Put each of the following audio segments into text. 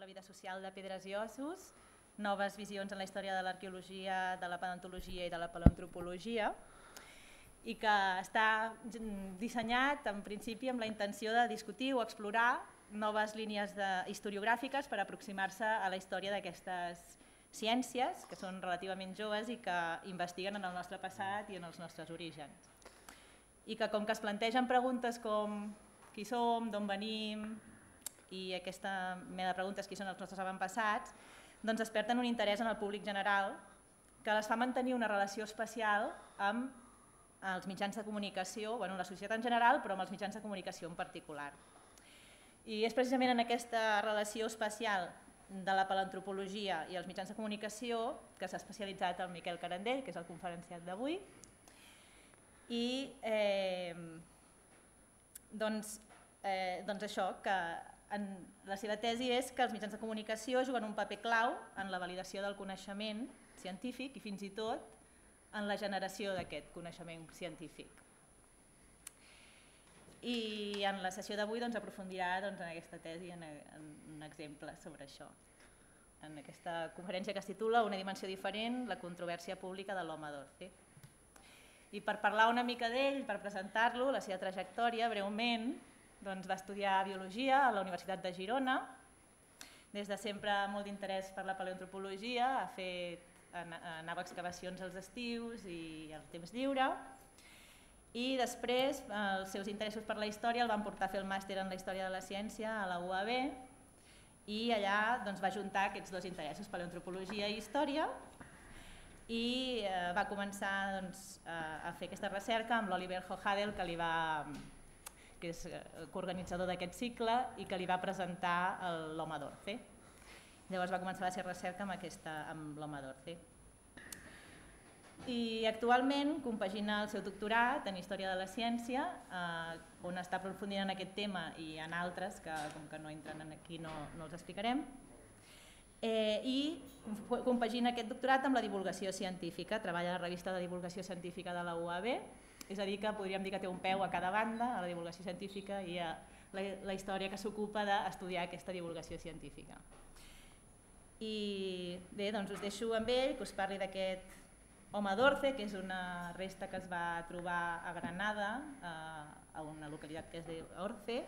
La vida social de pedres i ossos, noves visions en la història de l'arqueologia, de la paleontologia i de la paleoantropologia, i que està dissenyat en principi amb la intenció de discutir o explorar noves línies de, historiogràfiques per aproximar-se a la història d'aquestes ciències, que són relativament joves i que investiguen en el nostre passat i en els nostres orígens. I que com que es plantegen preguntes com qui som, d'on venim, i aquesta mena de preguntes, qui són els nostres avantpassats, doncs desperten un interès en el públic general que les fa mantenir una relació especial amb els mitjans de comunicació, bueno, la societat en general, però amb els mitjans de comunicació en particular. I és precisament en aquesta relació especial de la paleantropologia i els mitjans de comunicació que s'ha especialitzat el Miquel Carandell, que és el conferenciat d'avui. I eh, doncs, eh, doncs això, que en, la seva tesi és que els mitjans de comunicació juguen un paper clau en la validació del coneixement científic i fins i tot en la generació d'aquest coneixement científic. I en la sessió d'avui doncs, aprofundirà doncs, en aquesta tesi, en, en un exemple sobre això en aquesta conferència que es titula Una dimensió diferent, la controvèrsia pública de l'home d'Orfe. I per parlar una mica d'ell, per presentar-lo, la seva trajectòria, breument, doncs, va estudiar Biologia a la Universitat de Girona. Des de sempre molt d'interès per la paleontropologia, ha fet, anava a excavacions als estius i al temps lliure. I després els seus interessos per la història el van portar a fer el màster en la història de la ciència a la UAB i allà doncs, va juntar aquests dos interessos, paleontropologia i història, i eh, va començar doncs, a fer aquesta recerca amb l'Oliver Hojadel que li va, que és coorganitzador eh, d'aquest cicle i que li va presentar l'Home d'Orfe. Llavors va començar a seva recerca amb, aquesta, amb l'Home d'Orfe. I actualment compagina el seu doctorat en Història de la Ciència, eh, on està aprofundint en aquest tema i en altres, que com que no entren aquí no, no els explicarem, eh, i compagina aquest doctorat amb la divulgació científica. Treballa a la revista de divulgació científica de la UAB, és a dir, que podríem dir que té un peu a cada banda, a la divulgació científica i a la, la història que s'ocupa d'estudiar aquesta divulgació científica. I bé, doncs us deixo amb ell, que us parli d'aquest home d'Orce, que és una resta que es va trobar a Granada, a una localitat que es diu Orce,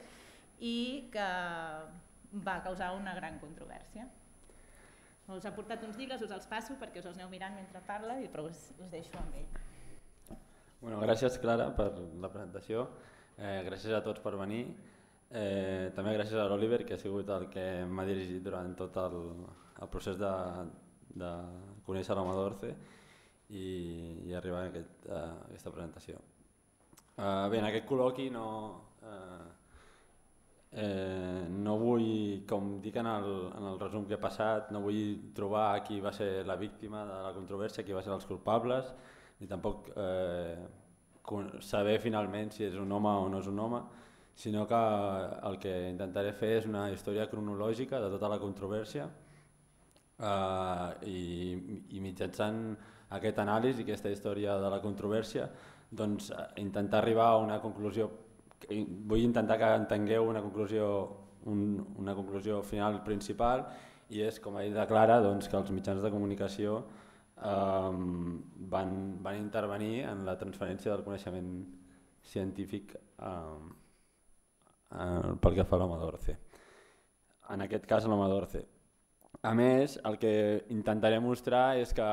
i que va causar una gran controvèrsia. Us ha portat uns llibres, us els passo perquè us els aneu mirant mentre parla, però us, us deixo amb ell. Bueno, gràcies, Clara, per la presentació. Eh, gràcies a tots per venir. Eh, també gràcies a l'Oliver, que ha sigut el que m'ha dirigit durant tot el, el procés de, de conèixer l'Home d'Orce i, i arribar a, aquest, a aquesta presentació. Eh, bé, en aquest col·loqui no, eh, eh, no vull, com dic en el, en el resum que he passat, no vull trobar qui va ser la víctima de la controvèrsia, qui va ser els culpables, ni tampoc eh, saber finalment si és un home o no és un home, sinó que el que intentaré fer és una història cronològica de tota la controvèrsia eh, i, i mitjançant aquest anàlisi, aquesta història de la controvèrsia, doncs, intentar arribar a una conclusió, vull intentar que entengueu una conclusió, un, una conclusió final principal i és, com ha dit la Clara, doncs, que els mitjans de comunicació um, van, van intervenir en la transferència del coneixement científic um, uh, pel que fa a l'home d'Orce. En aquest cas, l'home d'Orce. A més, el que intentaré mostrar és que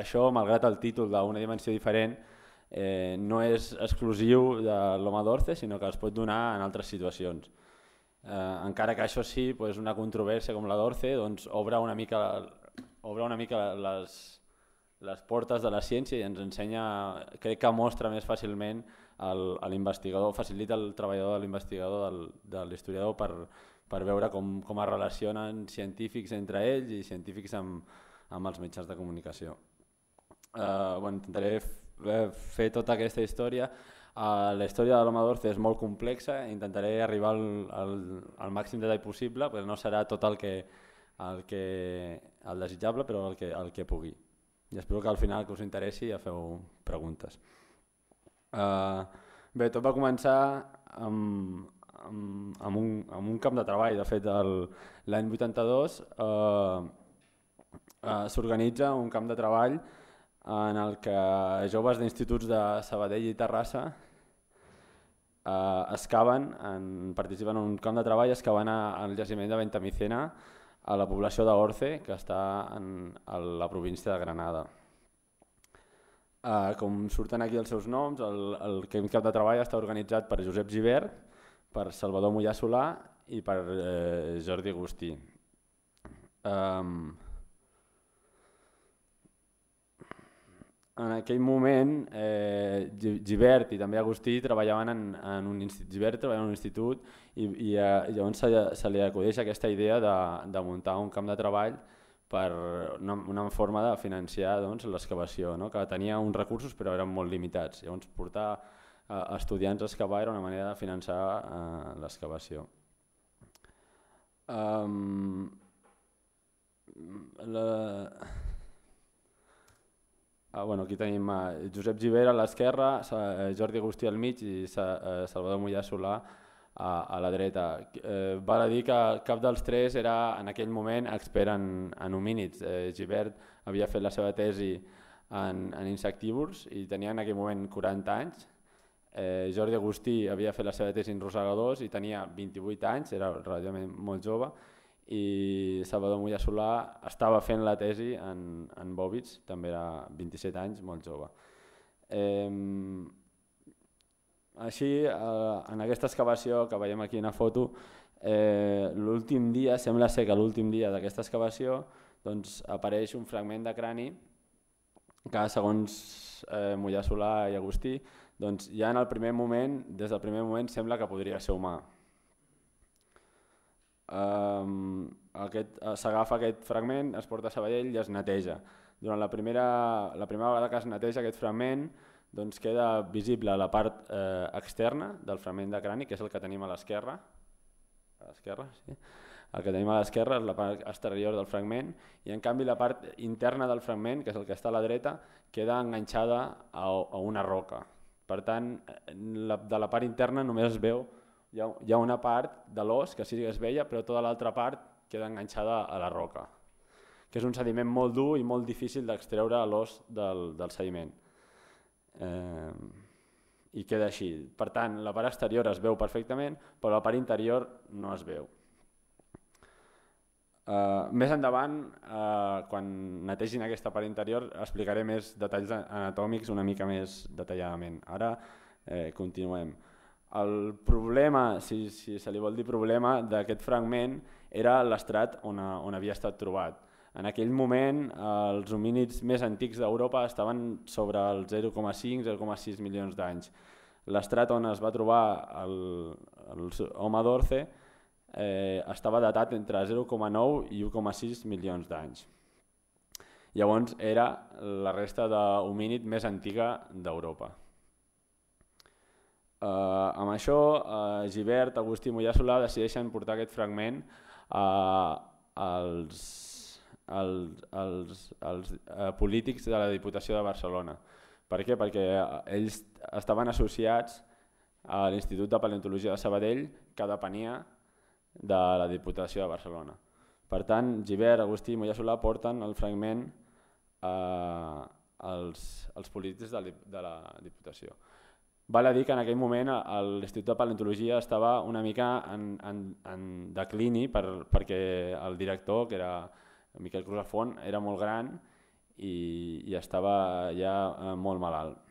això, malgrat el títol d'una dimensió diferent, eh, no és exclusiu de l'home d'Orce, sinó que es pot donar en altres situacions. Eh, encara que això sí, doncs una controvèrsia com la d'Orce doncs, obre una mica obre una mica les, les portes de la ciència i ens ensenya, crec que mostra més fàcilment l'investigador, facilita el treballador de l'investigador, del, de l'historiador per, per veure com, com es relacionen científics entre ells i científics amb, amb els mitjans de comunicació. Uh, bueno, intentaré eh, fer tota aquesta història. Uh, la història de l'home d'Orce és molt complexa, intentaré arribar al, al, al màxim detall possible, però no serà tot el que, el que el desitjable, però el que, el que pugui. I espero que al final que us interessi ja feu preguntes. Uh, bé, tot va començar amb, amb, amb, un, amb un camp de treball. De fet, l'any 82 eh, eh, s'organitza un camp de treball en el que joves d'instituts de Sabadell i Terrassa eh, excaven, en, participen en un camp de treball excavant al jaciment de Ventamicena a la població d'Orce, que està en, la província de Granada. Uh, com surten aquí els seus noms, el, el Camp Cap de Treball està organitzat per Josep Givert, per Salvador Mollà Solà i per eh, Jordi Agustí. Um, en aquell moment, eh, Givert i també Agustí treballaven en, en un institut, Givert treballava en un institut i, i eh, llavors se, se li acudeix aquesta idea de, de muntar un camp de treball per una, una forma de financiar doncs, l'excavació, no? que tenia uns recursos però eren molt limitats. Llavors portar eh, estudiants a excavar era una manera de finançar eh, l'excavació. Um, la... Ah, bueno, aquí tenim uh, Josep Givera a l'esquerra, uh, Jordi Agustí al mig i uh, Salvador Mollà Solà a, a la dreta. Uh, val a dir que cap dels tres era en aquell moment expert en, en homínids. Uh, Givert havia fet la seva tesi en, en insectívors i tenia en aquell moment 40 anys. Uh, Jordi Agustí havia fet la seva tesi en rosegadors i tenia 28 anys, era relativament molt jove, i Salvador Mollà Solà estava fent la tesi en, en Bòbits, també era 27 anys, molt jove. Eh, així, eh, en aquesta excavació que veiem aquí en la foto, eh, l'últim dia, sembla ser que l'últim dia d'aquesta excavació, doncs apareix un fragment de crani que segons eh, Mollà Solà i Agustí, doncs ja en el primer moment, des del primer moment sembla que podria ser humà, Um, S'agafa aquest fragment, es porta a Sabadell i es neteja. Durant la primera, la primera vegada que es neteja aquest fragment, doncs queda visible la part eh, externa del fragment de crani, que és el que tenim a l'esquerra. A l'esquerra, sí. El que tenim a l'esquerra és la part exterior del fragment i en canvi la part interna del fragment, que és el que està a la dreta, queda enganxada a, a una roca. Per tant, eh, la, de la part interna només es veu hi ha, hi ha una part de l'os que sí que es veia, però tota l'altra part queda enganxada a la roca, que és un sediment molt dur i molt difícil d'extreure l'os del, del sediment. Eh, I queda així. Per tant, la part exterior es veu perfectament, però la part interior no es veu. Uh, més endavant, uh, quan netegin aquesta part interior, explicaré més detalls anatòmics una mica més detalladament. Ara eh, continuem. El problema, si, si se li vol dir problema, d'aquest fragment era l'estrat on, a, eh, on havia estat trobat. En aquell moment eh, els homínids més antics d'Europa estaven sobre els 0,5-0,6 milions d'anys. L'estrat on es va trobar el, el home d'Orce eh, estava datat entre 0,9 i 1,6 milions d'anys. Llavors era la resta d'homínid més antiga d'Europa. Eh, amb això, eh, Givert, Agustí Mollà Solà decideixen portar aquest fragment eh, als, als, als, als eh, polítics de la Diputació de Barcelona. Per què? Perquè eh, ells estaven associats a l'Institut de Paleontologia de Sabadell que depenia de la Diputació de Barcelona. Per tant, Givert, Agustí i Mollà Solà porten el fragment eh, als, als polítics de, de la Diputació. Val a dir que en aquell moment eh, l'Institut de Paleontologia estava una mica en, en, en declini per, perquè el director, que era Miquel Cruzafont, era molt gran i, i estava ja eh, molt malalt.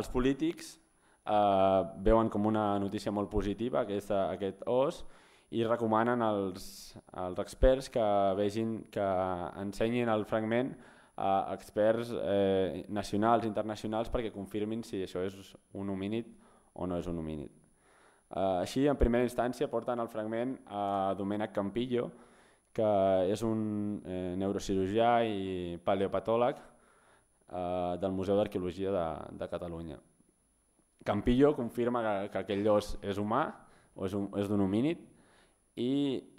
Els polítics eh, veuen com una notícia molt positiva aquesta, eh, aquest os i recomanen als, als experts que vegin que ensenyin el fragment a experts eh, nacionals, internacionals, perquè confirmin si això és un homínid o no és un homínid. Eh, així, en primera instància, porten el fragment a Domènec Campillo, que és un eh, neurocirurgià i paleopatòleg eh, del Museu d'Arqueologia de, de Catalunya. Campillo confirma que, que aquell os és humà, o és, un, és d'un homínid, i,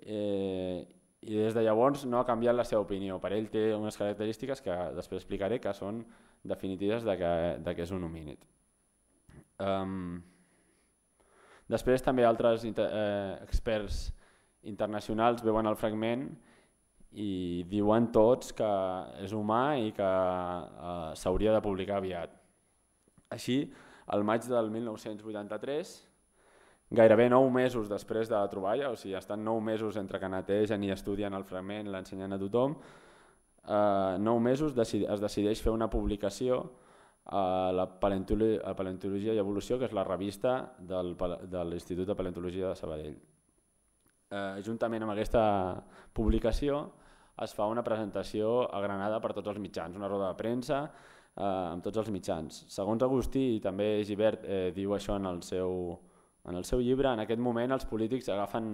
eh, i des de llavors no ha canviat la seva opinió. Per ell té unes característiques que després explicaré que són definitives de que, de que és un homínid. Um, després també altres inter eh, experts internacionals veuen el fragment i diuen tots que és humà i que eh, s'hauria de publicar aviat. Així, al maig del 1983, gairebé nou mesos després de la troballa, o sigui, estan nou mesos entre que netegen i estudien el fragment, l'ensenyen a tothom, eh, nou mesos es decideix fer una publicació a la Paleontologia, a Paleontologia i Evolució, que és la revista del, de l'Institut de Paleontologia de Sabadell. Eh, juntament amb aquesta publicació es fa una presentació a Granada per tots els mitjans, una roda de premsa eh, amb tots els mitjans. Segons Agustí, i també Givert eh, diu això en el seu, en el seu llibre, en aquest moment, els polítics agafen,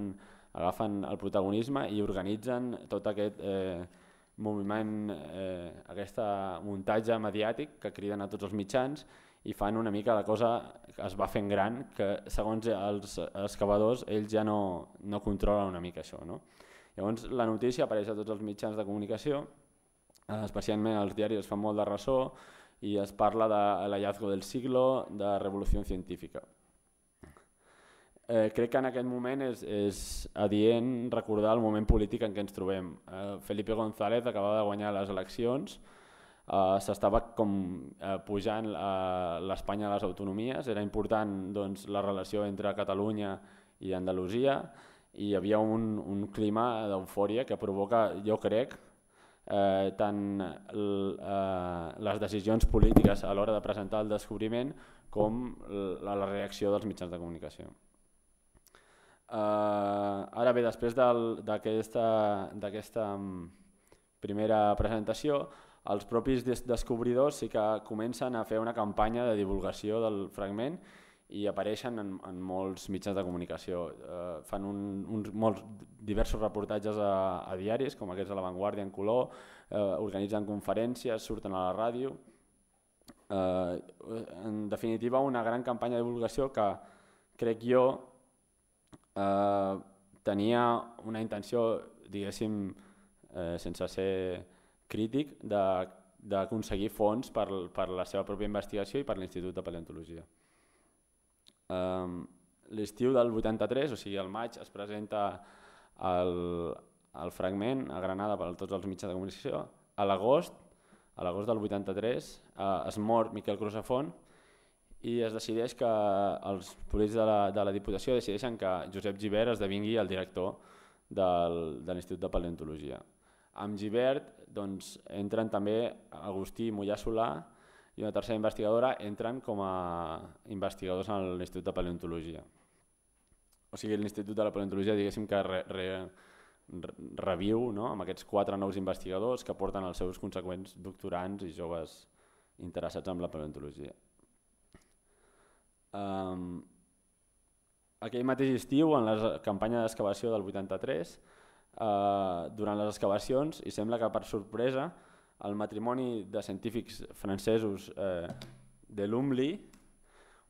agafen el protagonisme i organitzen tot aquest eh, moviment, eh, aquest muntatge mediàtic que criden a tots els mitjans i fan una mica la cosa que es va fent gran, que segons els excavadors ells ja no, no controlen una mica això. No? Llavors la notícia apareix a tots els mitjans de comunicació, especialment els diaris es fan molt de ressò i es parla de l'allazgo del siglo, de revolució científica eh, crec que en aquest moment és, és adient recordar el moment polític en què ens trobem. Eh, Felipe González acabava de guanyar les eleccions, eh, s'estava com eh, pujant eh, l'Espanya a les autonomies, era important doncs, la relació entre Catalunya i Andalusia, i hi havia un, un clima d'eufòria que provoca, jo crec, eh, tant l, eh, les decisions polítiques a l'hora de presentar el descobriment com la, la reacció dels mitjans de comunicació. Uh, ara bé, després d'aquesta mm, primera presentació, els propis des descobridors sí que comencen a fer una campanya de divulgació del fragment i apareixen en, en molts mitjans de comunicació. Eh, fan un, uns, molts, diversos reportatges a, a diaris, com aquests de La Vanguardia en color, eh, organitzen conferències, surten a la ràdio... Eh, en definitiva, una gran campanya de divulgació que, crec jo, eh, tenia una intenció, diguéssim, eh, sense ser crític, d'aconseguir fons per, per la seva pròpia investigació i per l'Institut de Paleontologia. Eh, L'estiu del 83, o sigui el maig, es presenta el, el fragment a Granada per tots els mitjans de comunicació. A l'agost, a l'agost del 83, eh, es mor Miquel Crosafont, i es decideix que els polítics de la, de la Diputació decideixen que Josep Givert esdevingui el director del, de l'Institut de Paleontologia. Amb Givert doncs, entren també Agustí Mollà Solà i una tercera investigadora entren com a investigadors en l'Institut de Paleontologia. O sigui, l'Institut de la Paleontologia diguéssim que re, re, reviu no? amb aquests quatre nous investigadors que porten els seus conseqüents doctorants i joves interessats en la paleontologia. Um, aquell mateix estiu, en la campanya d'excavació del 83, eh, durant les excavacions, i sembla que per sorpresa, el matrimoni de científics francesos eh, de Lumley,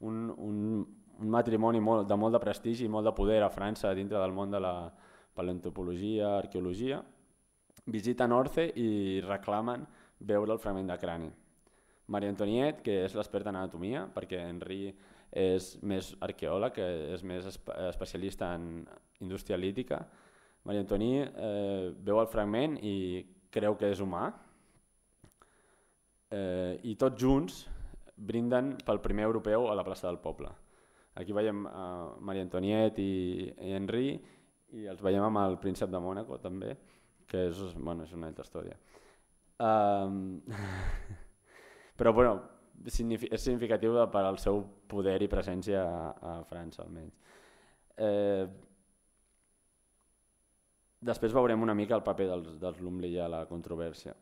un, un, un matrimoni molt, de molt de prestigi i molt de poder a França dintre del món de la paleontopologia, arqueologia, visiten Orce i reclamen veure el fragment de crani. Maria Antoniet, que és l'experta en anatomia, perquè Henri és més arqueòleg, eh, és més especialista en indústria lítica. Maria Antoni eh, veu el fragment i creu que és humà. Eh, I tots junts brinden pel primer europeu a la plaça del poble. Aquí veiem eh, Maria Antoniet i, i Henri i els veiem amb el príncep de Mònaco també, que és, bueno, és una altra història. Um, però bueno, és significatiu per al seu poder i presència a, a França, almenys. Eh, després veurem una mica el paper dels, dels Lumley a la controvèrsia.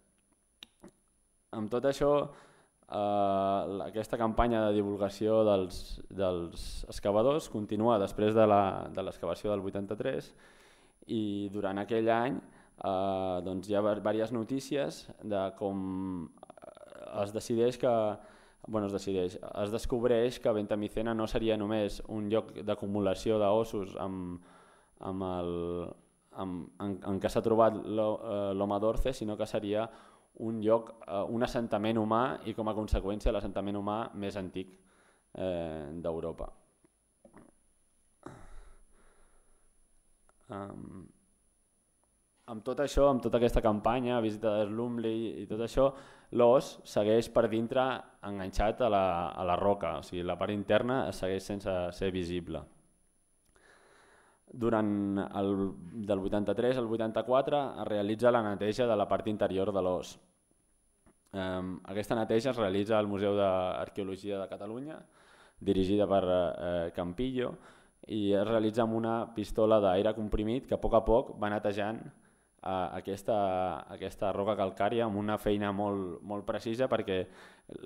Amb tot això, eh, aquesta campanya de divulgació dels, dels excavadors continua després de l'excavació de del 83 i durant aquell any eh, doncs hi ha diverses notícies de com eh, es decideix que bueno, es decideix, es descobreix que Ventamicena no seria només un lloc d'acumulació d'ossos amb, amb el, amb, en, en què s'ha trobat eh, l'home d'Orce, sinó que seria un lloc, eh, un assentament humà i com a conseqüència l'assentament humà més antic eh, d'Europa. Um, amb tot això, amb tota aquesta campanya, visita de Slumley i tot això, l'os segueix per dintre enganxat a la, a la roca, o sigui, la part interna segueix sense ser visible. Durant el, del 83 al 84 es realitza la neteja de la part interior de l'os. Um, aquesta neteja es realitza al Museu d'Arqueologia de Catalunya, dirigida per eh, Campillo, i es realitza amb una pistola d'aire comprimit que a poc a poc va netejant a aquesta, aquesta roca calcària amb una feina molt, molt precisa perquè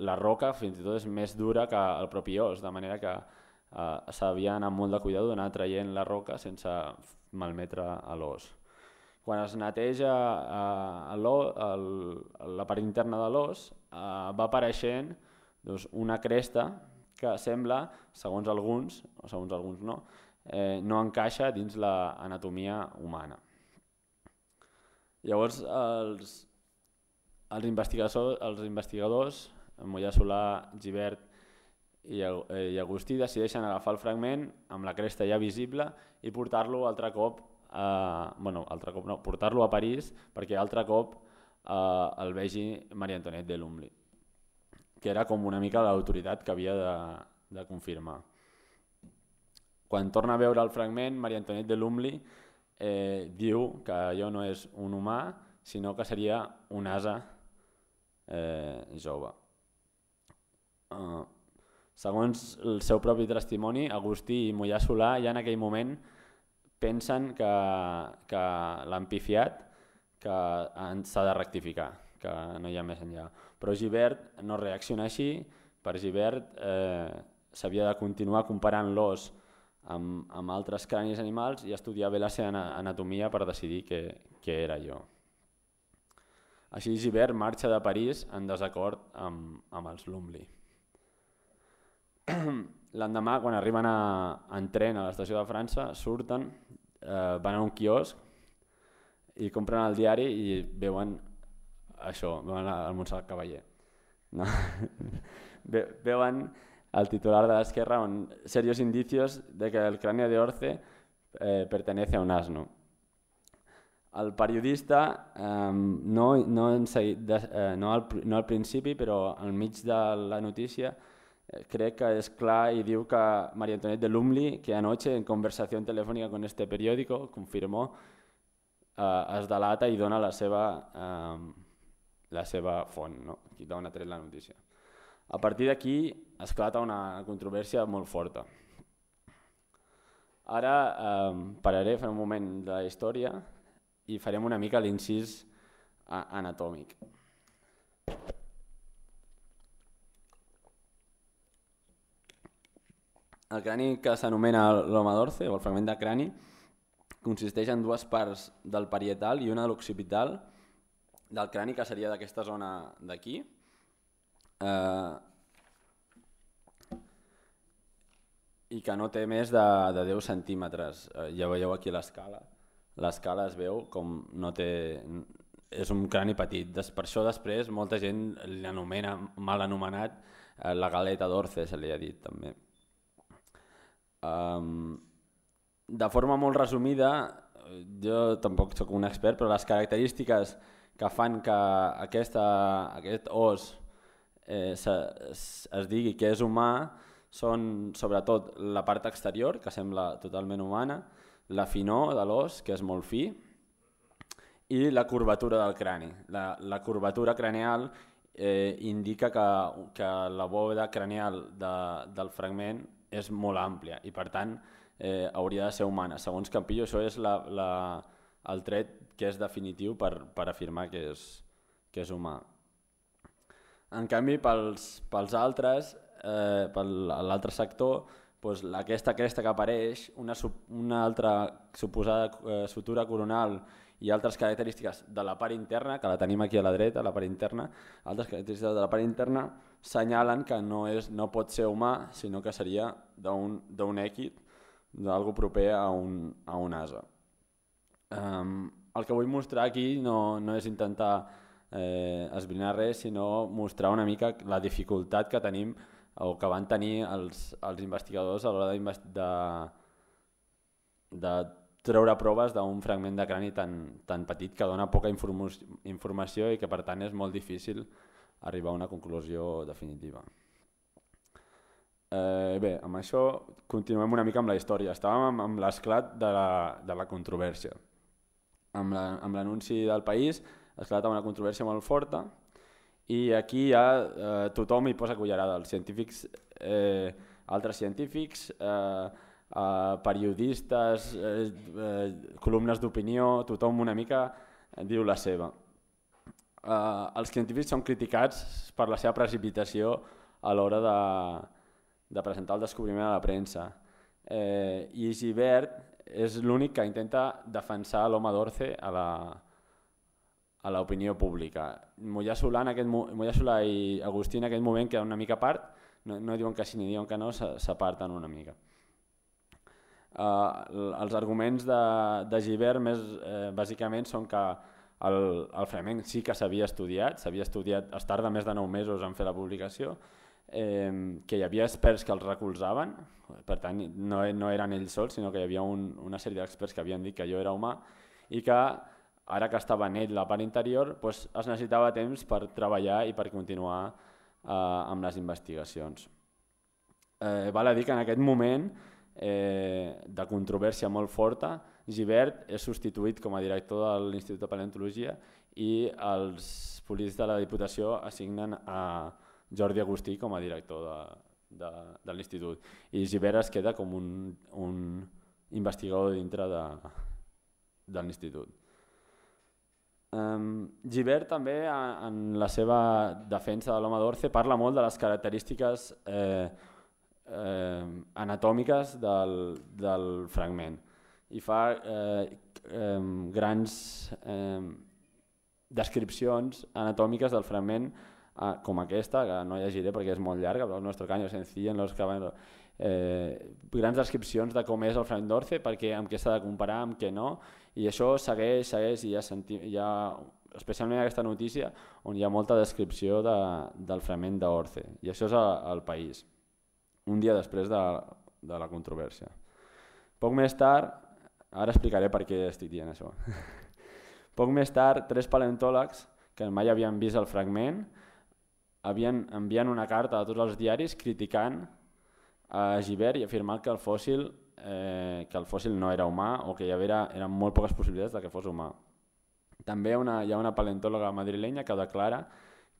la roca fins i tot és més dura que el propi os, de manera que eh, s'havia d'anar molt de cuidado d'anar traient la roca sense malmetre a l'os. Quan es neteja eh, el, la part interna de l'os eh, va apareixent doncs, una cresta que sembla, segons alguns, o segons alguns no, eh, no encaixa dins l'anatomia humana. Llavors, els, els, investigadors, els investigadors, Mollà Solà, Givert i, i Agustí, decideixen agafar el fragment amb la cresta ja visible i portar-lo altre cop a, bueno, altre cop no, portar-lo a París perquè altre cop eh, el vegi Maria Antonet de Lumley, que era com una mica l'autoritat que havia de, de confirmar. Quan torna a veure el fragment, Maria Antonet de Lumley eh, diu que allò no és un humà, sinó que seria un asa eh, jove. Eh, segons el seu propi testimoni, Agustí i Mollà Solà ja en aquell moment pensen que, que l'han pifiat, que s'ha de rectificar, que no hi ha més enllà. Però Givert no reacciona així, per Givert eh, s'havia de continuar comparant l'os amb, amb altres cranis animals i estudiar bé la seva anatomia per decidir què, què era jo. Així Gibert marxa de París en desacord amb, amb els Lumley. L'endemà, quan arriben a, en tren a l'estació de França, surten, eh, van a un quiosc i compren el diari i veuen això, veuen el Montserrat Cavaller. No. Ve, veuen al titular de la izquierda serios indicios de que el cráneo de Orce eh, pertenece a un asno. El periodista, eh, no, no, en, eh, no, al, no al principi, però al mig de la notícia, eh, crec que és clar i diu que Maria Antonieta de Lumley, que anoche en conversación telefònica con este periódico confirmó, eh, es delata i dona la seva, eh, la seva font, no? qui d'on ha tret la notícia. A partir d'aquí, esclata una controvèrsia molt forta. Ara eh, pararé, per un moment de la història i farem una mica l'incís anatòmic. El crani que s'anomena l'home d'orce o el fragment de crani consisteix en dues parts del parietal i una de l'occipital del crani que seria d'aquesta zona d'aquí. Eh, i que no té més de, de 10 centímetres. Eh, ja veieu aquí l'escala. L'escala es veu com no té... És un crani petit. Des, per això després molta gent l'anomena, mal anomenat, eh, la galeta d'Orce, se li ha dit també. Um, de forma molt resumida, jo tampoc sóc un expert, però les característiques que fan que aquesta, aquest os eh, se, es, es digui que és humà són sobretot la part exterior, que sembla totalment humana, la finor de l'os, que és molt fi, i la curvatura del crani. La, la curvatura craneal eh, indica que, que la bòveda craneal de, del fragment és molt àmplia i, per tant, eh, hauria de ser humana. Segons Campillo, això és la, la, el tret que és definitiu per, per afirmar que és, que és humà. En canvi, pels, pels altres, eh, per l'altre sector, doncs aquesta cresta que apareix, una, sub, una altra suposada eh, sutura coronal i altres característiques de la part interna, que la tenim aquí a la dreta, la part interna, altres característiques de la part interna senyalen que no, és, no pot ser humà, sinó que seria d'un èquid, d'algú proper a un, a un asa. Um, el que vull mostrar aquí no, no és intentar eh, esbrinar res, sinó mostrar una mica la dificultat que tenim o que van tenir els, els investigadors a l'hora de, de, de treure proves d'un fragment de crani tan, tan petit que dona poca informació i que per tant és molt difícil arribar a una conclusió definitiva. Eh, bé, amb això continuem una mica amb la història. Estàvem amb, amb l'esclat de, la, de la controvèrsia. Amb l'anunci la, amb del país esclatava una controvèrsia molt forta i aquí ja eh, tothom hi posa cullerada, els científics, eh, altres científics, eh, eh, periodistes, eh, eh, columnes d'opinió, tothom una mica diu la seva. Eh, els científics són criticats per la seva precipitació a l'hora de, de presentar el descobriment a la premsa. Eh, I Gibert és l'únic que intenta defensar l'home d'Orce a la, a l'opinió pública. Mollà Solà, en aquest, Mollà Solà i Agustí en aquest moment queden una mica a part, no, no diuen que sí ni diuen que no, s'aparten una mica. Uh, els arguments de, de Givert més, eh, bàsicament són que el, el Flamenc sí que s'havia estudiat, s'havia estudiat, es tarda més de 9 mesos en fer la publicació, eh, que hi havia experts que els recolzaven, per tant no, no eren ells sols, sinó que hi havia un, una sèrie d'experts que havien dit que jo era humà i que ara que estava net la part interior, doncs es necessitava temps per treballar i per continuar eh, amb les investigacions. Eh, val a dir que en aquest moment eh, de controvèrsia molt forta, Givert és substituït com a director de l'Institut de Paleontologia i els polítics de la Diputació assignen a Jordi Agustí com a director de, de, de l'Institut. I Givert es queda com un, un investigador dintre de, de l'Institut. Um, Givert també en, en la seva defensa de l'home d'Orce parla molt de les característiques eh, eh, anatòmiques del, del fragment i fa eh, eh, grans eh, descripcions anatòmiques del fragment eh, com aquesta, que no llegiré perquè és molt llarga, però el nostre caño sencillo en los caballos eh, grans descripcions de com és el Frank Dorce, perquè amb què s'ha de comparar, amb què no, i això segueix, segueix, i ja sentim, ja, especialment aquesta notícia, on hi ha molta descripció de, del fragment d'Orce, i això és al país, un dia després de, de la controvèrsia. Poc més tard, ara explicaré per què estic dient això, poc més tard, tres paleontòlegs que mai havien vist el fragment, havien enviant una carta a tots els diaris criticant a Givert i afirmar que el fòssil eh, que el fòssil no era humà o que hi havia eren molt poques possibilitats de que fos humà. També hi ha una, hi ha una paleontòloga madrilenya que declara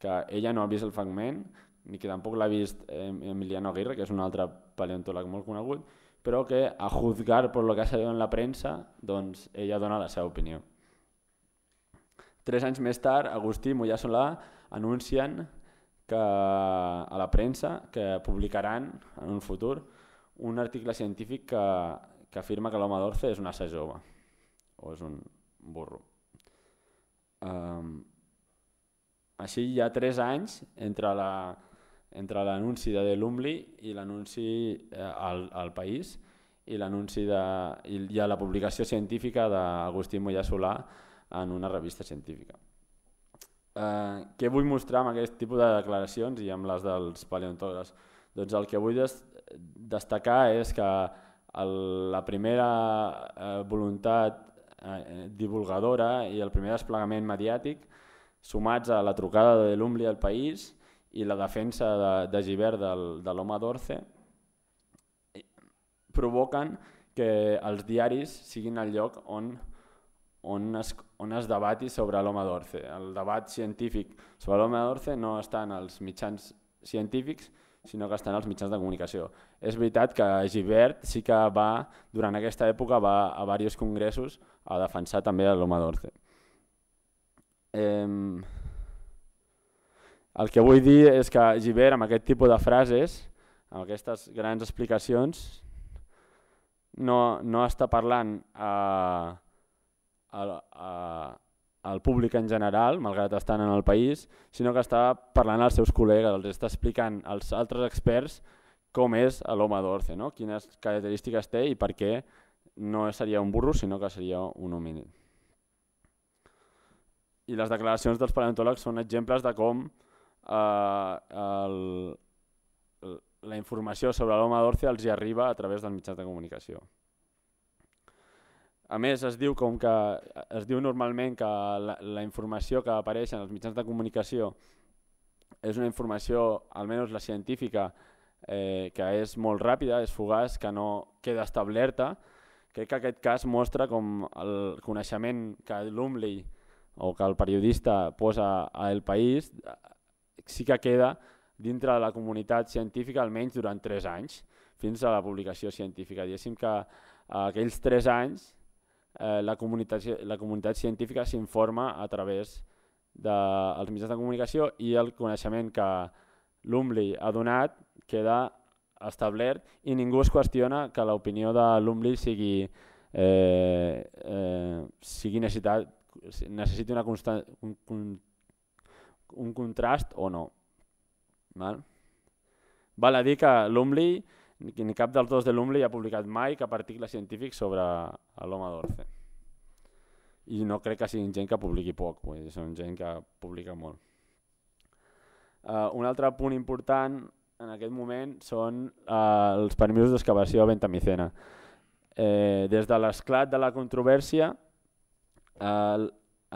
que ella no ha vist el fragment, ni que tampoc l'ha vist Emiliano Aguirre, que és un altre paleontòleg molt conegut, però que a juzgar per lo que ha salido en la premsa, doncs ella dona la seva opinió. Tres anys més tard, Agustí i Mollà Solà anuncien que a la premsa que publicaran en un futur un article científic que, que afirma que l'home d'Orce és una assa jove o és un burro. Um, així hi ha 3 anys entre la entre l'anunci de Lumbly i l'anunci eh, al, al País i l'anunci de i, ha la publicació científica d'Agustí Mollà Solà en una revista científica. Eh, què vull mostrar amb aquest tipus de declaracions i amb les dels paleontòlegs? Doncs el que vull des destacar és que el, la primera eh, voluntat eh, divulgadora i el primer desplegament mediàtic sumats a la trucada de l'Umbli al país i la defensa de, de Givert del, de l'home d'Orce provoquen que els diaris siguin el lloc on on es, on es debati sobre l'home d'Orce. El debat científic sobre l'home d'Orce no està en els mitjans científics, sinó que estan els mitjans de comunicació. És veritat que Givert sí que va, durant aquesta època, va a diversos congressos a defensar també l'home d'Orce. Eh, el que vull dir és que Givert, amb aquest tipus de frases, amb aquestes grans explicacions, no, no està parlant... Eh, a, a, al públic en general, malgrat estar en el país, sinó que està parlant als seus col·legues, els està explicant als altres experts com és l'home d'Orce, no? quines característiques té i per què no seria un burro, sinó que seria un homínid. I les declaracions dels paleontòlegs són exemples de com eh, el, la informació sobre l'home d'Orce els hi arriba a través dels mitjans de comunicació. A més, es diu, com que, es diu normalment que la, la informació que apareix en els mitjans de comunicació és una informació, almenys la científica, eh, que és molt ràpida, és fugaç, que no queda establerta. Crec que aquest cas mostra com el coneixement que l'Umley o que el periodista posa a El País eh, sí que queda dintre de la comunitat científica almenys durant tres anys, fins a la publicació científica. Diguéssim que eh, aquells tres anys eh, la, comunitat, la comunitat científica s'informa a través dels de, mitjans de comunicació i el coneixement que l'Umbli ha donat queda establert i ningú es qüestiona que l'opinió de l'Umbli sigui, eh, eh, sigui necessitat, necessiti una constant, un, un, un contrast o no. Val? Val a dir que l'Umbli ni, ni cap dels dos de ja ha publicat mai cap article científic sobre l'home d'Orce. I no crec que siguin gent que publiqui poc, vull dir, són gent que publica molt. Uh, un altre punt important en aquest moment són uh, els permisos d'excavació a Ventamicena. Eh, des de l'esclat de la controvèrsia, uh,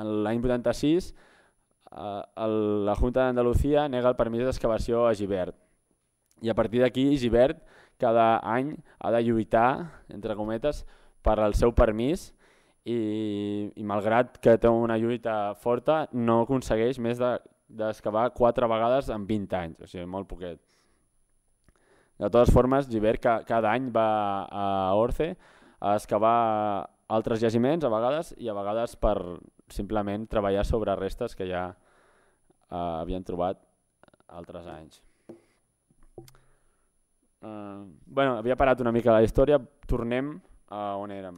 l'any 86, eh, el, la Junta d'Andalusia nega el permís d'excavació a Givert. I a partir d'aquí Givert cada any ha de lluitar, entre cometes, per al seu permís i, i malgrat que té una lluita forta, no aconsegueix més de quatre vegades en 20 anys, o sigui, molt poquet. De totes formes, Givert ca, cada any va a Orce a excavar altres jaciments a vegades i a vegades per simplement treballar sobre restes que ja eh, havien trobat altres anys. Uh, bueno, havia parat una mica la història, tornem a on érem.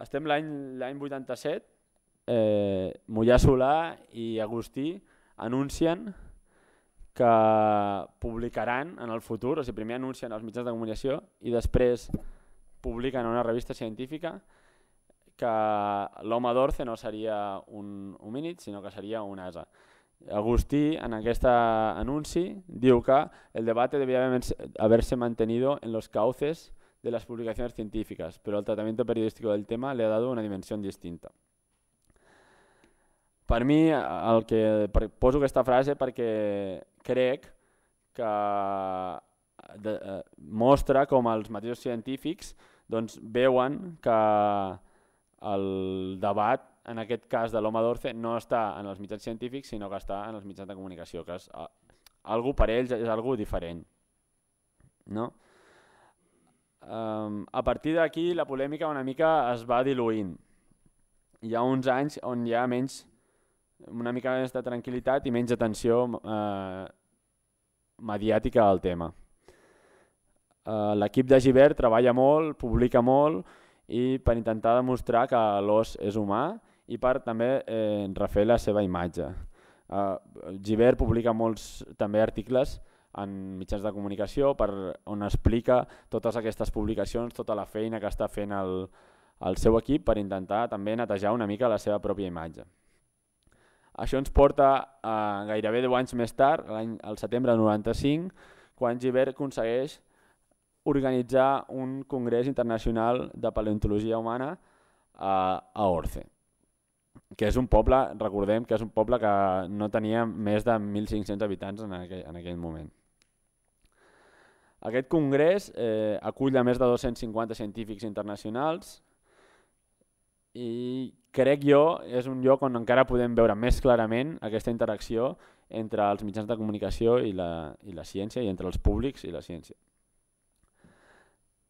Estem l'any 87, eh, Mollà Solà i Agustí anuncien que publicaran en el futur, o sigui, primer anuncien als mitjans de comunicació i després publiquen en una revista científica que l'home d'Orce no seria un homínid, sinó que seria un asa. Agustí, en aquest eh, anunci, diu que el debat debate haver-se mantenido en los cauces de las publicaciones científiques, però el tractament periodístic del tema le ha dado una dimensió distinta. Per mi, eh, el que poso aquesta frase perquè crec que eh, de, eh, mostra com els mateixos científics doncs, veuen que el debat en aquest cas de l'home d'Orce, no està en els mitjans científics, sinó que està en els mitjans de comunicació, que és, uh, algú per ells és algú diferent. No? Um, a partir d'aquí la polèmica una mica es va diluint. Hi ha uns anys on hi ha menys, una mica més de tranquil·litat i menys atenció eh, mediàtica al tema. Eh, L'equip de Givert treballa molt, publica molt i per intentar demostrar que l'os és humà i per també eh, refer la seva imatge. Eh, Givert publica molts també articles en mitjans de comunicació per, on explica totes aquestes publicacions, tota la feina que està fent el, el seu equip per intentar també netejar una mica la seva pròpia imatge. Això ens porta a eh, gairebé 10 anys més tard, l'any al setembre del 95, quan Givert aconsegueix organitzar un congrés internacional de paleontologia humana a, a Orce que és un poble, recordem que és un poble que no tenia més de 1.500 habitants en aquell, en aquell moment. Aquest congrés eh, acull a més de 250 científics internacionals i crec jo és un lloc on encara podem veure més clarament aquesta interacció entre els mitjans de comunicació i la, i la ciència i entre els públics i la ciència.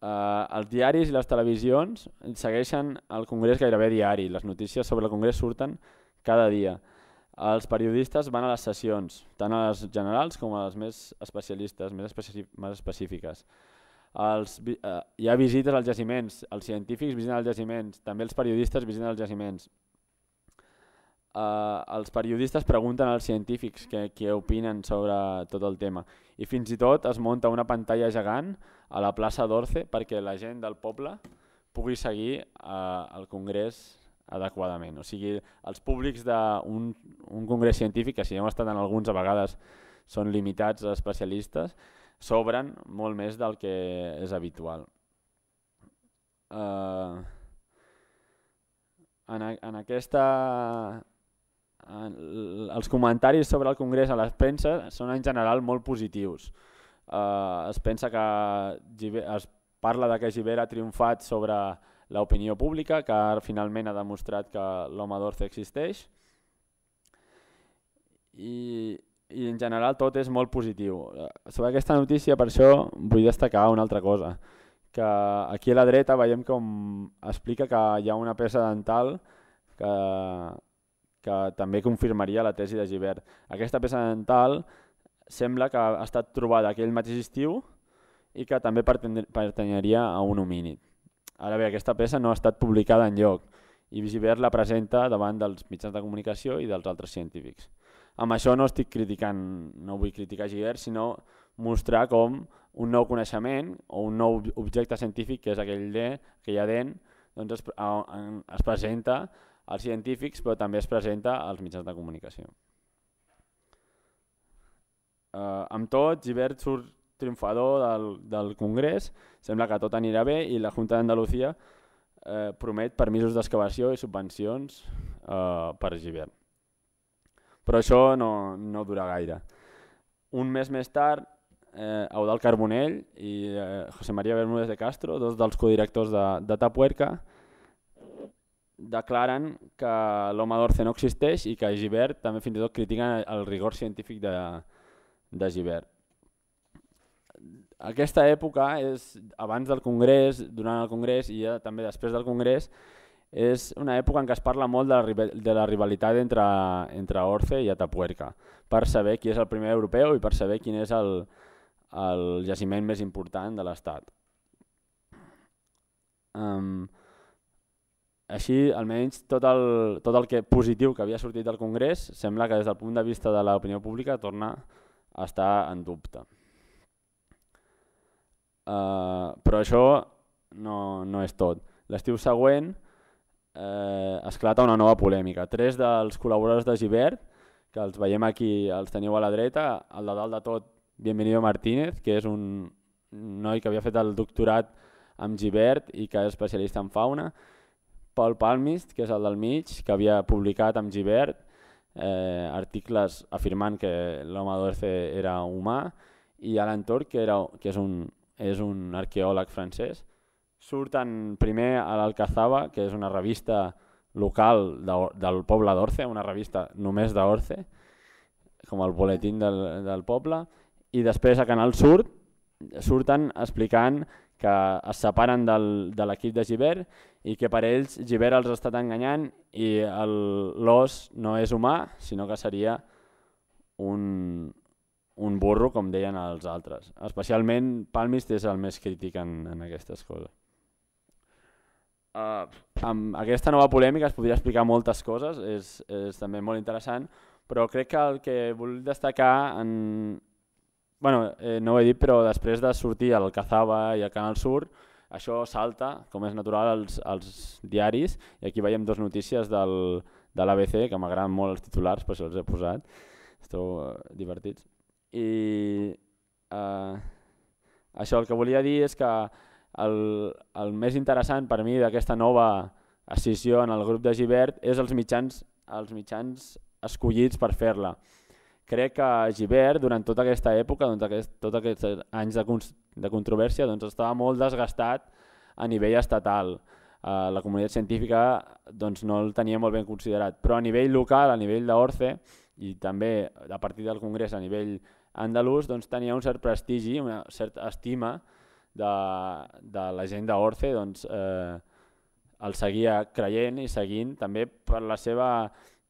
Uh, els diaris i les televisions segueixen el Congrés gairebé diari. Les notícies sobre el Congrés surten cada dia. Els periodistes van a les sessions, tant a les generals com a les més especialistes, més, especi més específiques. Els, uh, hi ha visites als jaciments, els científics visiten els jaciments, també els periodistes visiten els jaciments eh, els periodistes pregunten als científics què, què opinen sobre tot el tema. I fins i tot es munta una pantalla gegant a la plaça d'Orce perquè la gent del poble pugui seguir eh, el congrés adequadament. O sigui, els públics d'un un congrés científic, que si hem estat en alguns a vegades són limitats a especialistes, s'obren molt més del que és habitual. Uh, en, a, en aquesta els comentaris sobre el Congrés a la premsa són en general molt positius. Uh, es pensa que es parla de que Givera ha triomfat sobre l'opinió pública, que finalment ha demostrat que l'home d'Orce existeix. I, I en general tot és molt positiu. Eh, sobre aquesta notícia, per això, vull destacar una altra cosa, que aquí a la dreta veiem com explica que hi ha una peça dental que que també confirmaria la tesi de Givert. Aquesta peça dental sembla que ha estat trobada aquell mateix estiu i que també pertanyaria a un homínid. Ara bé, aquesta peça no ha estat publicada en lloc i Givert la presenta davant dels mitjans de comunicació i dels altres científics. Amb això no estic criticant, no vull criticar Givert, sinó mostrar com un nou coneixement o un nou objecte científic, que és aquell de, aquella dent, doncs es, es presenta als científics, però també es presenta als mitjans de comunicació. Uh, amb tot, Givert surt triomfador del, del Congrés, sembla que tot anirà bé i la Junta d'Andalusia eh, promet permisos d'excavació i subvencions eh, per Givert. Però això no, no dura gaire. Un mes més tard, eh, Eudal Carbonell i eh, José María Bermúdez de Castro, dos dels codirectors de, de Tapuerca, declaren que l'home d'Orce no existeix i que Givert també fins i tot critiquen el rigor científic de, de Givert. Aquesta època és abans del Congrés, durant el Congrés i ja també després del Congrés, és una època en què es parla molt de la, de la rivalitat entre, entre Orce i Atapuerca per saber qui és el primer europeu i per saber quin és el, el jaciment més important de l'estat. Um, així, almenys, tot el, tot el que positiu que havia sortit del Congrés sembla que des del punt de vista de l'opinió pública torna a estar en dubte. Uh, però això no, no és tot. L'estiu següent eh, esclata una nova polèmica. Tres dels col·laboradors de Givert, que els veiem aquí, els teniu a la dreta, el de dalt de tot, Bienvenido Martínez, que és un noi que havia fet el doctorat amb Givert i que és especialista en fauna, Paul Palmist, que és el del mig, que havia publicat amb Givert eh, articles afirmant que l'home d'Orce era humà, i Alan Tor, que, era, que és, un, és un arqueòleg francès, surten primer a l'Alcazaba, que és una revista local de, del poble d'Orce, una revista només d'Orce, com el boletín del, del poble, i després a Canal Surt surten explicant que es separen del, de l'equip de Giver i que per ells Giver els ha estat enganyant i l'os no és humà, sinó que seria un, un burro, com deien els altres. Especialment Palmist és el més crític en, en aquestes coses. Uh, amb aquesta nova polèmica es podria explicar moltes coses, és, és també molt interessant, però crec que el que vull destacar en, bueno, eh, no ho he dit, però després de sortir al Cazaba i al Canal Sur, això salta, com és natural, als, als diaris, i aquí veiem dues notícies del, de l'ABC, que m'agraden molt els titulars, per això els he posat, esteu eh, divertits. I eh, això el que volia dir és que el, el més interessant per mi d'aquesta nova escissió en el grup de Givert és els mitjans, els mitjans escollits per fer-la crec que Givert, durant tota aquesta època, doncs aquest, tots aquests anys de, de controvèrsia, doncs estava molt desgastat a nivell estatal. Uh, la comunitat científica doncs, no el tenia molt ben considerat, però a nivell local, a nivell d'Orce, i també a partir del Congrés a nivell andalús, doncs, tenia un cert prestigi, una certa estima de, de la gent d'Orce, doncs, eh, el seguia creient i seguint també per la seva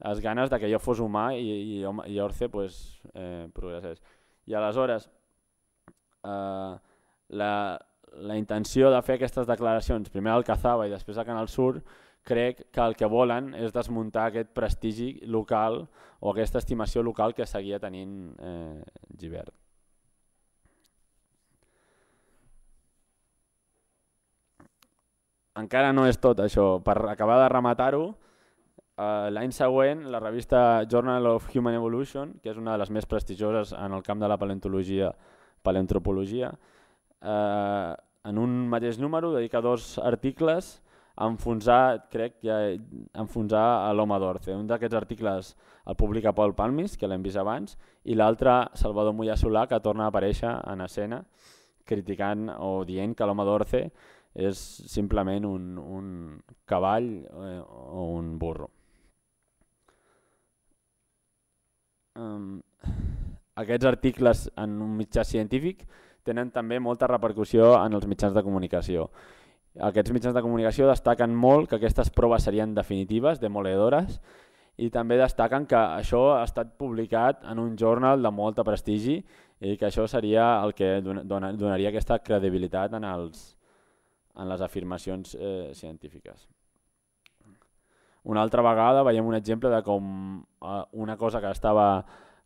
les ganes de que jo fos humà i, i, i Orce pues, eh, progressés. I aleshores, eh, la, la intenció de fer aquestes declaracions, primer al Cazaba i després a Canal Sur, crec que el que volen és desmuntar aquest prestigi local o aquesta estimació local que seguia tenint eh, Givert. Encara no és tot això. Per acabar de rematar-ho, Uh, L'any següent, la revista Journal of Human Evolution, que és una de les més prestigioses en el camp de la paleontologia, paleontropologia, uh, en un mateix número dedica dos articles a enfonsar, crec, ja, enfonsar a l'home d'Orce. Un d'aquests articles el publica Paul Palmis, que l'hem vist abans, i l'altre Salvador Mollà Solà, que torna a aparèixer en escena criticant o dient que l'home d'Orce és simplement un, un cavall eh, o un burro. um, aquests articles en un mitjà científic tenen també molta repercussió en els mitjans de comunicació. Aquests mitjans de comunicació destaquen molt que aquestes proves serien definitives, demoledores, i també destaquen que això ha estat publicat en un journal de molta prestigi i que això seria el que donaria aquesta credibilitat en, els, en les afirmacions eh, científiques. Una altra vegada veiem un exemple de com eh, una cosa que estava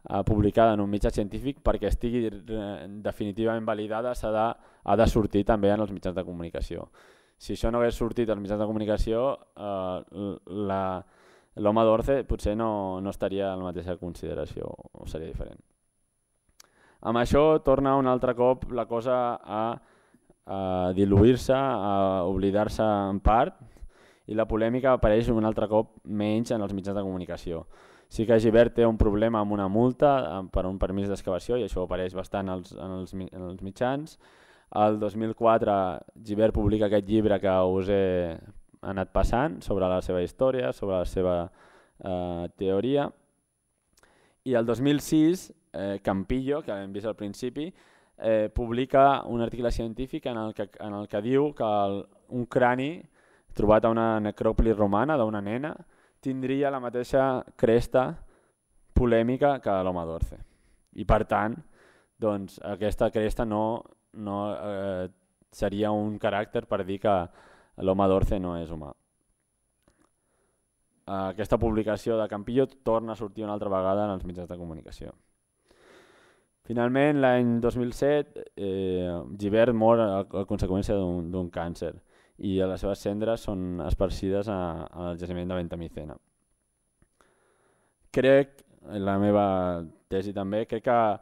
eh, publicada en un mitjà científic perquè estigui eh, definitivament validada ha de, ha de sortir també en els mitjans de comunicació. Si això no hagués sortit als mitjans de comunicació, eh, l'home d'Orce potser no, no estaria en la mateixa consideració o seria diferent. Amb això torna un altre cop la cosa a, a diluir-se, a oblidar-se en part, i la polèmica apareix un altre cop menys en els mitjans de comunicació. Sí que Givert té un problema amb una multa per un permís d'excavació i això apareix bastant als, en, els, en els mitjans. El 2004 Givert publica aquest llibre que us he anat passant sobre la seva història, sobre la seva eh, teoria. I el 2006 eh, Campillo, que l'hem vist al principi, eh, publica un article científic en el que, en el que diu que el, un crani trobat a una necròpoli romana d'una nena, tindria la mateixa cresta polèmica que l'home d'Orce. I per tant, doncs, aquesta cresta no, no eh, seria un caràcter per dir que l'home d'Orce no és humà. Eh, aquesta publicació de Campillo torna a sortir una altra vegada en els mitjans de comunicació. Finalment, l'any 2007, eh, Givert mor a, a conseqüència d'un càncer i les seves cendres són esparcides a jaciment de Ventamicena. Crec, la meva tesi també, crec que eh,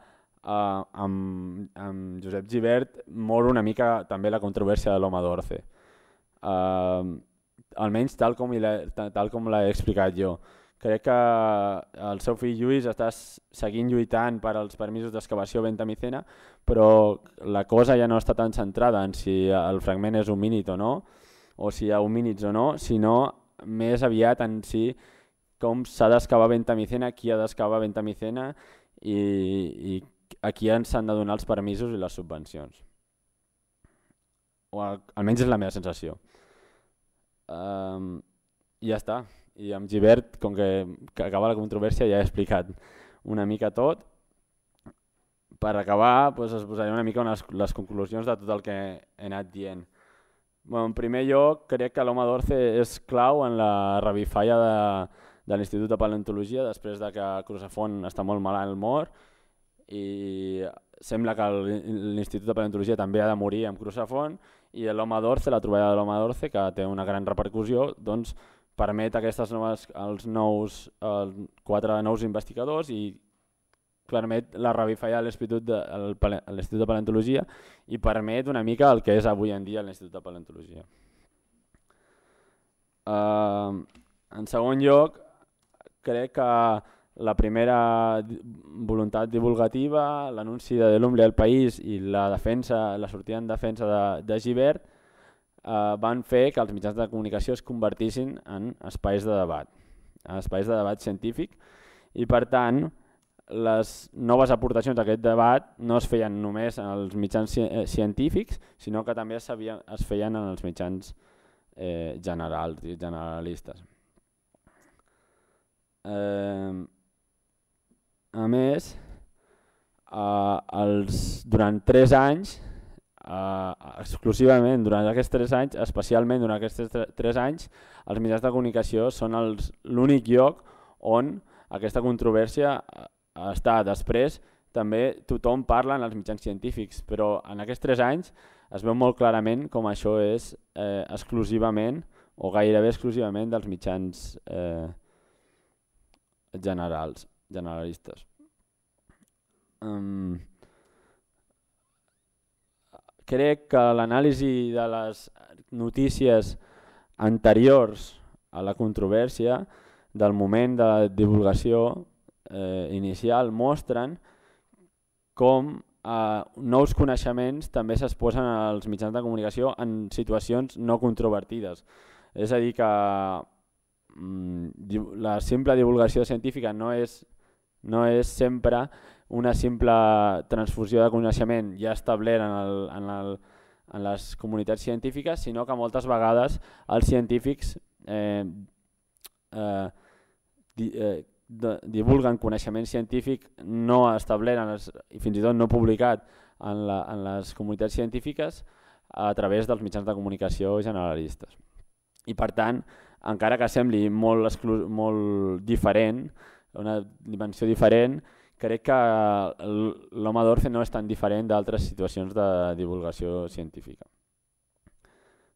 amb, amb Josep Givert mor una mica també la controvèrsia de l'home d'Orce. Eh, almenys tal com, la, tal com l'he explicat jo. Crec que eh, el seu fill Lluís està seguint lluitant per als permisos d'excavació a Ventamicena, però la cosa ja no està tan centrada en si el fragment és homínid o no, o si hi ha homínids o no, sinó més aviat en si com s'ha d'excavar ventamicena, qui ha d'excavar ventamicena i, i a qui ens s'han de donar els permisos i les subvencions. O al, almenys és la meva sensació. Um, ja està. I amb Givert, com que, que acaba la controvèrsia, ja he explicat una mica tot per acabar, doncs, es posaré una mica unes, les conclusions de tot el que he anat dient. Bueno, en primer lloc, crec que l'home d'Orce és clau en la revifalla de, de l'Institut de Paleontologia després de que Cruzafont està molt malalt mort i sembla que l'Institut de Paleontologia també ha de morir amb Cruzafont i l'home d'Orce, la troballa de l'home d'Orce, que té una gran repercussió, doncs, permet aquestes noves, els, nous, els quatre nous investigadors i permet la revifa ja a l'Institut de, l'Institut de Paleontologia i permet una mica el que és avui en dia l'Institut de Paleontologia. Uh, en segon lloc, crec que la primera voluntat divulgativa, l'anunci de l'Umbre al país i la defensa, la sortida en defensa de, de Givert eh, van fer que els mitjans de comunicació es convertissin en espais de debat, espais de debat científic i per tant les noves aportacions a aquest debat no es feien només en els mitjans ci eh, científics, sinó que també es, es feien en els mitjans eh, generals, i generalistes. Eh, a més, eh, els, durant 3 anys, eh, exclusivament durant aquests 3 anys, especialment durant aquests 3 anys, els mitjans de comunicació són l'únic lloc on aquesta controvèrsia eh, està després, també tothom parla en els mitjans científics, però en aquests tres anys es veu molt clarament com això és eh, exclusivament o gairebé exclusivament dels mitjans eh, generals, generalistes. Um, crec que l'anàlisi de les notícies anteriors a la controvèrsia del moment de la divulgació eh, inicial mostren com eh, nous coneixements també s'exposen als mitjans de comunicació en situacions no controvertides. És a dir que mm, la simple divulgació científica no és, no és sempre una simple transfusió de coneixement ja establert en, el, en, el, en les comunitats científiques, sinó que moltes vegades els científics eh, eh, eh, de, divulguen coneixement científic no establert en les, i fins i tot no publicat en, la, en les comunitats científiques a través dels mitjans de comunicació generalistes. I per tant, encara que sembli molt, molt diferent, una dimensió diferent, crec que l'home d'Orfe no és tan diferent d'altres situacions de divulgació científica.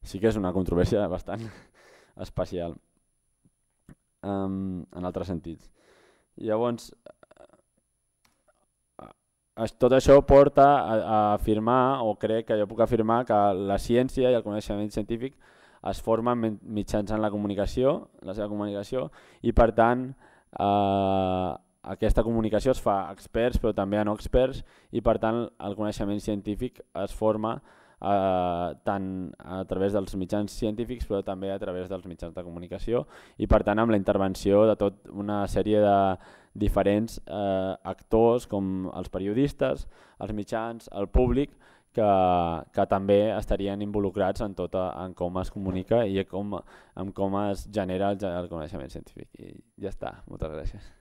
Sí que és una controvèrsia bastant especial um, en altres sentits. Llavors, eh, eh, tot això porta a, a afirmar, o crec que jo puc afirmar, que la ciència i el coneixement científic es formen mitjançant la comunicació, la seva comunicació, i per tant eh, aquesta comunicació es fa a experts però també a no experts i per tant el coneixement científic es forma eh, tant a través dels mitjans científics però també a través dels mitjans de comunicació i per tant amb la intervenció de tot una sèrie de diferents eh, actors com els periodistes, els mitjans, el públic, que, que també estarien involucrats en, tot, en com es comunica i en com, en com es genera el, el coneixement científic. I ja està, moltes gràcies.